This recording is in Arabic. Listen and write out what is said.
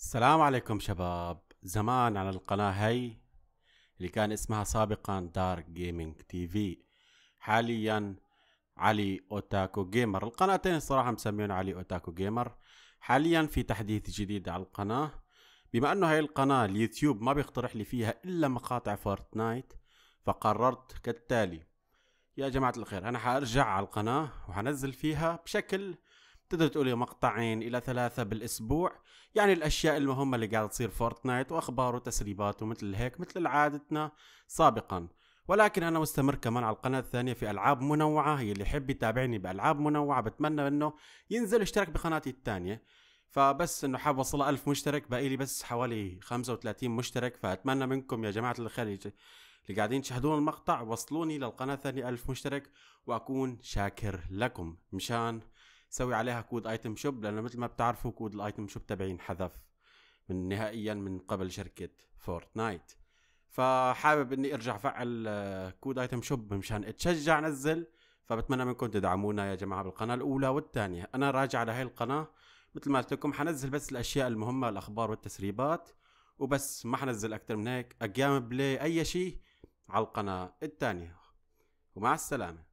السلام عليكم شباب زمان على القناة هي اللي كان اسمها سابقا دارك جيمنج تي في حاليا علي اوتاكو جيمر القناتين الصراحة مسميون علي اوتاكو جيمر حاليا في تحديث جديد على القناة بما انه هاي القناة اليوتيوب ما بيقترح لي فيها الا مقاطع فورتنايت فقررت كالتالي يا جماعة الخير انا حارجع على القناة وحنزل فيها بشكل تقدر تقولي مقطعين إلى ثلاثة بالأسبوع يعني الأشياء المهمة اللي قاعدة تصير فورتنايت وأخبار وتسريبات ومثل هيك مثل عادتنا سابقا ولكن أنا مستمر كمان على القناة الثانية في ألعاب منوعة هي اللي يحب يتابعني بألعاب منوعة بتمنى أنه ينزل اشترك بقناتي الثانية فبس انه حاب اوصل ألف مشترك باقي لي بس حوالي 35 مشترك فاتمنى منكم يا جماعه الخليج اللي قاعدين تشاهدون المقطع وصلوني للقناه الثانيه ألف مشترك واكون شاكر لكم مشان سوي عليها كود ايتم شوب لانه مثل ما بتعرفوا كود الايتم شوب تبعي انحذف من نهائيا من قبل شركه فورتنايت فحابب اني ارجع فعل آه، كود ايتم شوب مشان اتشجع انزل فبتمنى منكم تدعمونا يا جماعه بالقناه الاولى والثانيه انا راجع على هاي القناه مثل ما قلت لكم حنزل بس الاشياء المهمه الاخبار والتسريبات وبس ما حنزل اكثر من هيك اجيام بلاي اي شيء على القناه الثانيه ومع السلامه